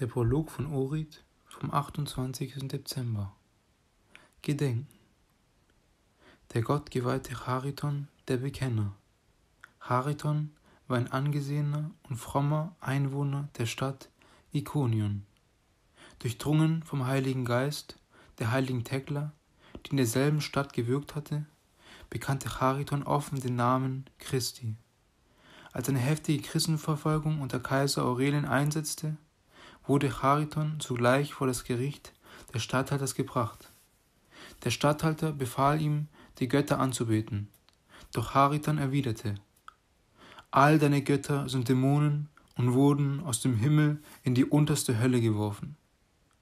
Der Prolog von Orit vom 28. Dezember. Gedenken. Der Gott geweihte Chariton, der Bekenner. Chariton war ein angesehener und frommer Einwohner der Stadt Ikonion. Durchdrungen vom Heiligen Geist, der heiligen Thekla, die in derselben Stadt gewirkt hatte, bekannte Chariton offen den Namen Christi. Als eine heftige Christenverfolgung unter Kaiser Aurelien einsetzte, wurde Chariton zugleich vor das Gericht des Statthalters gebracht. Der Statthalter befahl ihm, die Götter anzubeten. Doch Chariton erwiderte, All deine Götter sind Dämonen und wurden aus dem Himmel in die unterste Hölle geworfen.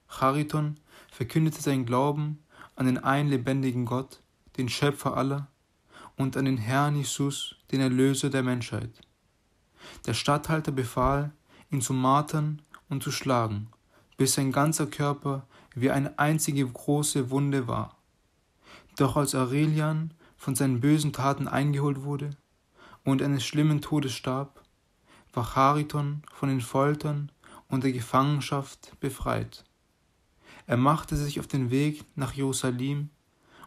Chariton verkündete seinen Glauben an den einen lebendigen Gott, den Schöpfer aller, und an den Herrn Jesus, den Erlöser der Menschheit. Der Statthalter befahl, ihn zu martern und zu schlagen, bis sein ganzer Körper wie eine einzige große Wunde war. Doch als Aurelian von seinen bösen Taten eingeholt wurde und eines schlimmen Todes starb, war Chariton von den Foltern und der Gefangenschaft befreit. Er machte sich auf den Weg nach Jerusalem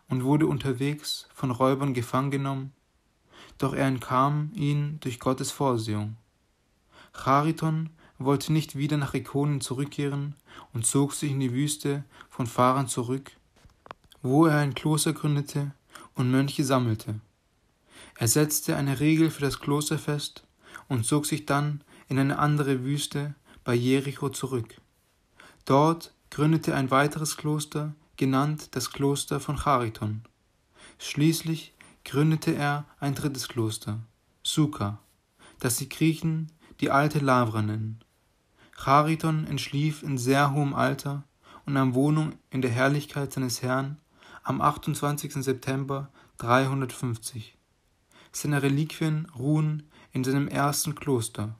und wurde unterwegs von Räubern gefangen genommen, doch er entkam ihnen durch Gottes Vorsehung. Chariton wollte nicht wieder nach Ikonen zurückkehren und zog sich in die Wüste von Fahrern zurück, wo er ein Kloster gründete und Mönche sammelte. Er setzte eine Regel für das Kloster fest und zog sich dann in eine andere Wüste bei Jericho zurück. Dort gründete ein weiteres Kloster, genannt das Kloster von Chariton. Schließlich gründete er ein drittes Kloster, Suka, das die Griechen die alte Lavra nennen. Chariton entschlief in sehr hohem Alter und nahm Wohnung in der Herrlichkeit seines Herrn am 28. September 350. Seine Reliquien ruhen in seinem ersten Kloster.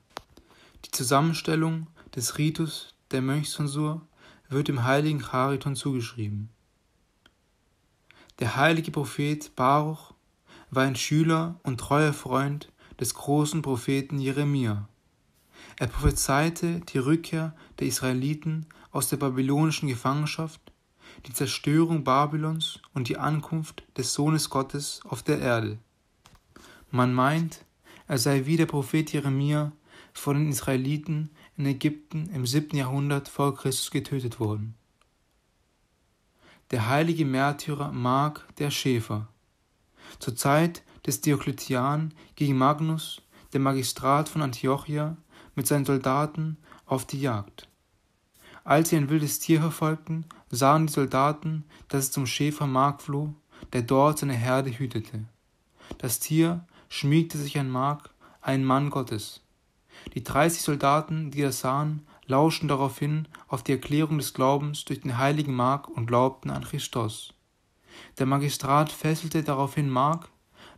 Die Zusammenstellung des Ritus der Mönchszensur wird dem heiligen Chariton zugeschrieben. Der heilige Prophet Baruch war ein Schüler und treuer Freund des großen Propheten Jeremia. Er prophezeite die Rückkehr der Israeliten aus der babylonischen Gefangenschaft, die Zerstörung Babylons und die Ankunft des Sohnes Gottes auf der Erde. Man meint, er sei wie der Prophet Jeremia von den Israeliten in Ägypten im 7. Jahrhundert vor Christus getötet worden. Der heilige Märtyrer Mark der Schäfer. Zur Zeit des Diokletian gegen Magnus, der Magistrat von Antiochia, mit seinen Soldaten auf die Jagd. Als sie ein wildes Tier verfolgten, sahen die Soldaten, dass es zum Schäfer Mark floh, der dort seine Herde hütete. Das Tier schmiegte sich an Mark, einen Mann Gottes. Die dreißig Soldaten, die das sahen, lauschten daraufhin auf die Erklärung des Glaubens durch den heiligen Mark und glaubten an Christus. Der Magistrat fesselte daraufhin Mark,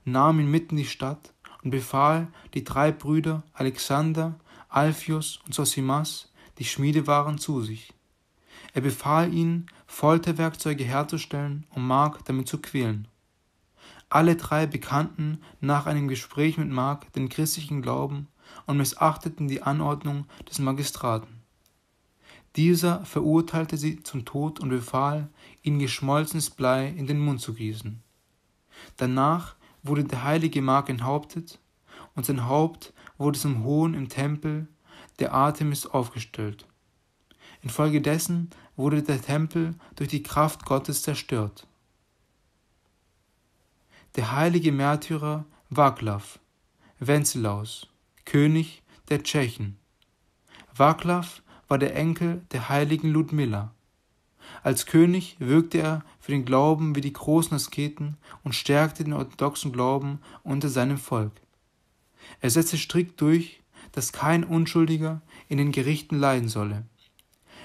nahm ihn mitten in die Stadt und befahl, die drei Brüder Alexander, Alphius und Sosimas, die Schmiede waren, zu sich. Er befahl ihnen, Folterwerkzeuge herzustellen, um Mark damit zu quälen. Alle drei bekannten nach einem Gespräch mit Mark den christlichen Glauben und missachteten die Anordnung des Magistraten. Dieser verurteilte sie zum Tod und befahl, ihnen geschmolzenes Blei in den Mund zu gießen. Danach wurde der heilige Mark enthauptet und sein Haupt wurde zum Hohn im Tempel der Artemis aufgestellt. Infolgedessen wurde der Tempel durch die Kraft Gottes zerstört. Der heilige Märtyrer Vaclav, Wenceslaus, König der Tschechen. Vaclav war der Enkel der heiligen Ludmilla. Als König wirkte er für den Glauben wie die großen Asketen und stärkte den orthodoxen Glauben unter seinem Volk. Er setzte strikt durch, dass kein Unschuldiger in den Gerichten leiden solle.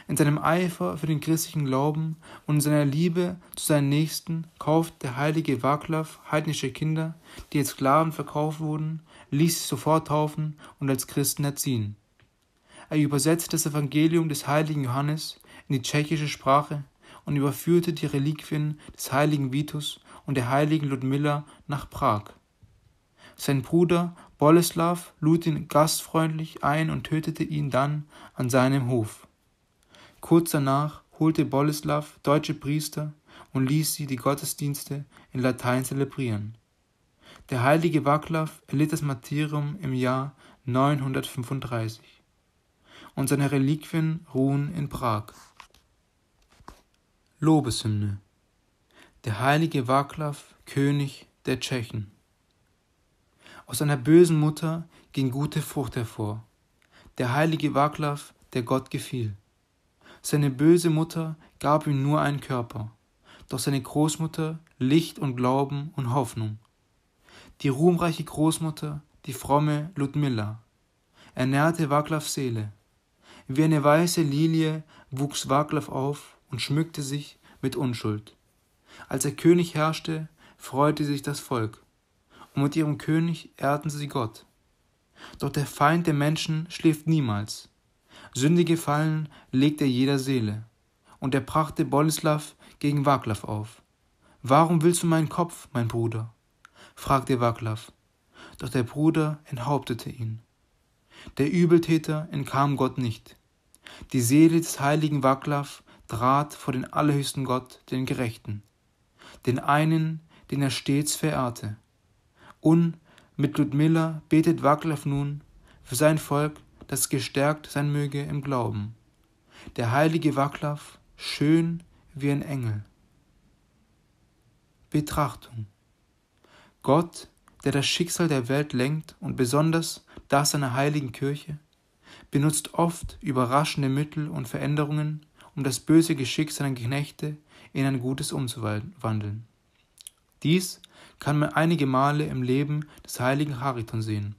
In seinem Eifer für den christlichen Glauben und in seiner Liebe zu seinen Nächsten kauft der heilige Vaclav heidnische Kinder, die als Sklaven verkauft wurden, ließ sie sofort taufen und als Christen erziehen. Er übersetzte das Evangelium des heiligen Johannes in die tschechische Sprache und überführte die Reliquien des heiligen Vitus und der heiligen Ludmilla nach Prag. Sein Bruder Boleslav lud ihn gastfreundlich ein und tötete ihn dann an seinem Hof. Kurz danach holte Boleslav deutsche Priester und ließ sie die Gottesdienste in Latein zelebrieren. Der heilige Vaclav erlitt das Martyrium im Jahr 935 und seine Reliquien ruhen in Prag. Lobeshymne Der heilige Vaclav, König der Tschechen. Aus einer bösen Mutter ging gute Frucht hervor. Der heilige Waclav, der Gott gefiel. Seine böse Mutter gab ihm nur einen Körper, doch seine Großmutter Licht und Glauben und Hoffnung. Die ruhmreiche Großmutter, die fromme Ludmilla, ernährte Waclavs Seele. Wie eine weiße Lilie wuchs Waclav auf und schmückte sich mit Unschuld. Als er König herrschte, freute sich das Volk und mit ihrem König ehrten sie Gott. Doch der Feind der Menschen schläft niemals. Sündige Fallen legt er jeder Seele. Und er brachte Boleslav gegen Waglav auf. Warum willst du meinen Kopf, mein Bruder? fragte Waglav. Doch der Bruder enthauptete ihn. Der Übeltäter entkam Gott nicht. Die Seele des heiligen Waglav trat vor den allerhöchsten Gott, den Gerechten, den einen, den er stets verehrte. Und mit Ludmilla betet Vaclav nun für sein Volk, das gestärkt sein möge im Glauben. Der heilige Vaclav, schön wie ein Engel. Betrachtung. Gott, der das Schicksal der Welt lenkt und besonders das seiner heiligen Kirche, benutzt oft überraschende Mittel und Veränderungen, um das böse Geschick seiner Knechte in ein gutes umzuwandeln. Dies kann man einige Male im Leben des heiligen Chariton sehen.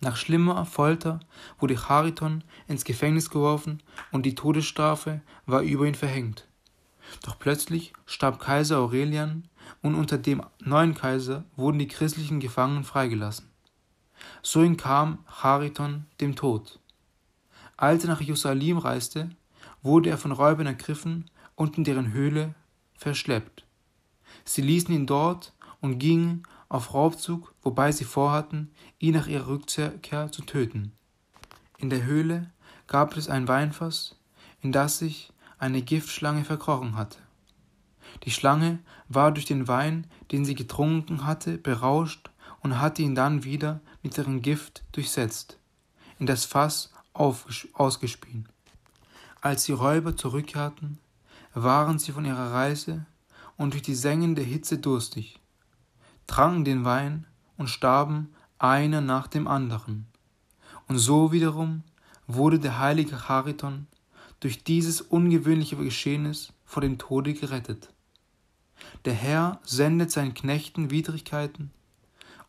Nach schlimmer Folter wurde Chariton ins Gefängnis geworfen und die Todesstrafe war über ihn verhängt. Doch plötzlich starb Kaiser Aurelian und unter dem neuen Kaiser wurden die christlichen Gefangenen freigelassen. So entkam Chariton dem Tod. Als er nach Jerusalem reiste, wurde er von Räubern ergriffen und in deren Höhle verschleppt. Sie ließen ihn dort und gingen auf Raubzug, wobei sie vorhatten, ihn nach ihrer Rückkehr zu töten. In der Höhle gab es ein Weinfass, in das sich eine Giftschlange verkrochen hatte. Die Schlange war durch den Wein, den sie getrunken hatte, berauscht und hatte ihn dann wieder mit ihrem Gift durchsetzt, in das Fass ausgespien. Als die Räuber zurückkehrten, waren sie von ihrer Reise und durch die sengende Hitze durstig, tranken den Wein und starben einer nach dem anderen. Und so wiederum wurde der heilige Chariton durch dieses ungewöhnliche Geschehnis vor dem Tode gerettet. Der Herr sendet seinen Knechten Widrigkeiten,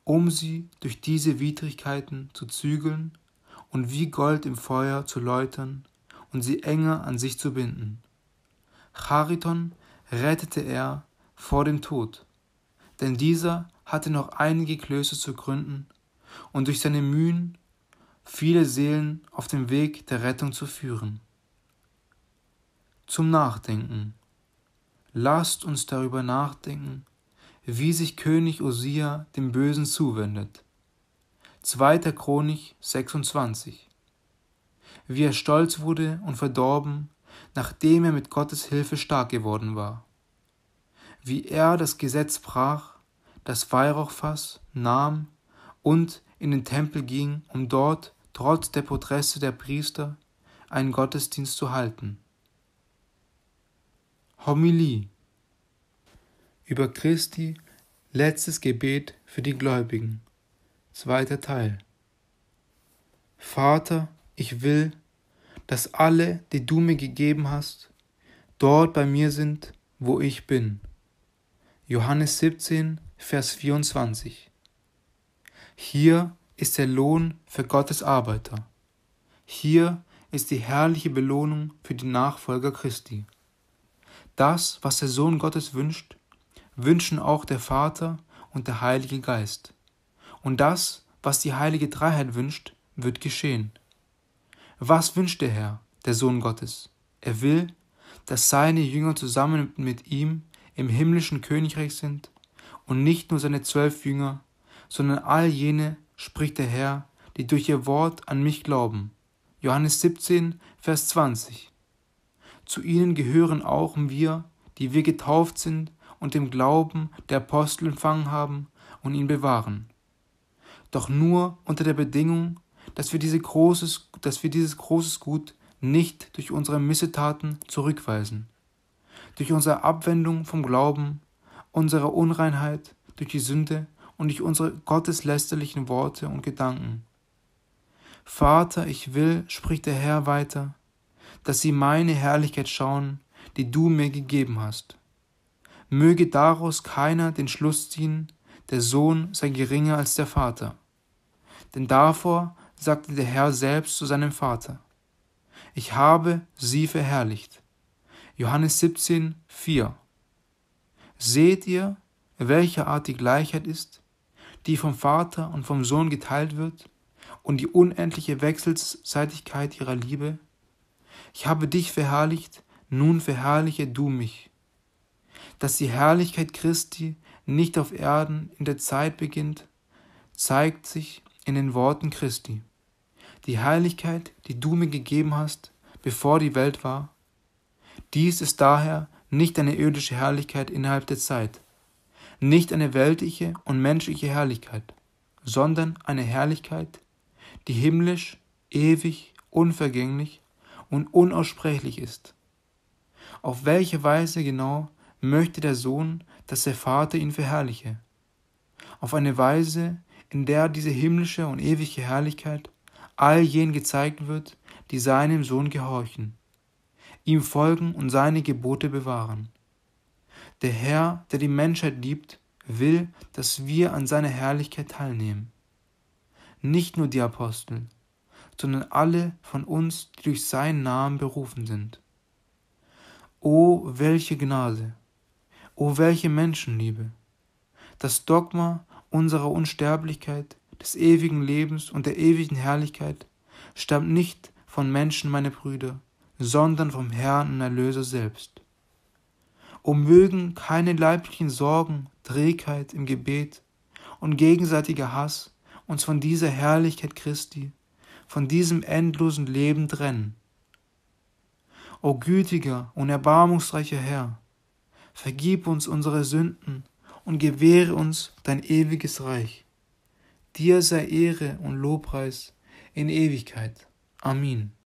um sie durch diese Widrigkeiten zu zügeln und wie Gold im Feuer zu läutern und sie enger an sich zu binden. Chariton rettete er vor dem Tod, denn dieser hatte noch einige Klöster zu gründen und durch seine Mühen viele Seelen auf dem Weg der Rettung zu führen. Zum Nachdenken. Lasst uns darüber nachdenken, wie sich König Osia dem Bösen zuwendet. 2. Chronik 26. Wie er stolz wurde und verdorben, nachdem er mit Gottes Hilfe stark geworden war wie er das Gesetz brach, das Weihrauchfass nahm und in den Tempel ging, um dort, trotz der Proteste der Priester, einen Gottesdienst zu halten. Homilie über Christi letztes Gebet für die Gläubigen. Zweiter Teil. Vater, ich will, dass alle, die du mir gegeben hast, dort bei mir sind, wo ich bin. Johannes 17, Vers 24. Hier ist der Lohn für Gottes Arbeiter. Hier ist die herrliche Belohnung für die Nachfolger Christi. Das, was der Sohn Gottes wünscht, wünschen auch der Vater und der Heilige Geist. Und das, was die heilige Dreiheit wünscht, wird geschehen. Was wünscht der Herr, der Sohn Gottes? Er will, dass seine Jünger zusammen mit ihm im himmlischen Königreich sind? Und nicht nur seine zwölf Jünger, sondern all jene, spricht der Herr, die durch ihr Wort an mich glauben. Johannes 17, Vers 20. Zu ihnen gehören auch wir, die wir getauft sind und dem Glauben der Apostel empfangen haben und ihn bewahren. Doch nur unter der Bedingung, dass wir, diese großes, dass wir dieses großes Gut nicht durch unsere Missetaten zurückweisen durch unsere Abwendung vom Glauben, unsere Unreinheit, durch die Sünde und durch unsere gotteslästerlichen Worte und Gedanken. Vater, ich will, spricht der Herr weiter, dass sie meine Herrlichkeit schauen, die du mir gegeben hast. Möge daraus keiner den Schluss ziehen, der Sohn sei geringer als der Vater. Denn davor sagte der Herr selbst zu seinem Vater, ich habe sie verherrlicht Johannes 17, 4. Seht ihr, welche Art die Gleichheit ist, die vom Vater und vom Sohn geteilt wird, und die unendliche Wechselseitigkeit ihrer Liebe? Ich habe dich verherrlicht, nun verherrliche du mich. Dass die Herrlichkeit Christi nicht auf Erden in der Zeit beginnt, zeigt sich in den Worten Christi. Die Heiligkeit, die du mir gegeben hast, bevor die Welt war, dies ist daher nicht eine irdische Herrlichkeit innerhalb der Zeit, nicht eine weltliche und menschliche Herrlichkeit, sondern eine Herrlichkeit, die himmlisch, ewig, unvergänglich und unaussprechlich ist. Auf welche Weise genau möchte der Sohn, dass der Vater ihn verherrliche? Auf eine Weise, in der diese himmlische und ewige Herrlichkeit all jenen gezeigt wird, die seinem Sohn gehorchen ihm folgen und seine Gebote bewahren. Der Herr, der die Menschheit liebt, will, dass wir an seiner Herrlichkeit teilnehmen. Nicht nur die Apostel, sondern alle von uns, die durch seinen Namen berufen sind. O welche Gnade, o welche Menschenliebe! Das Dogma unserer Unsterblichkeit, des ewigen Lebens und der ewigen Herrlichkeit stammt nicht von Menschen, meine Brüder, sondern vom Herrn und Erlöser selbst. O mögen keine leiblichen Sorgen, Trägheit im Gebet und gegenseitiger Hass uns von dieser Herrlichkeit Christi, von diesem endlosen Leben trennen. O gütiger und erbarmungsreicher Herr, vergib uns unsere Sünden und gewähre uns dein ewiges Reich. Dir sei Ehre und Lobpreis in Ewigkeit. Amen.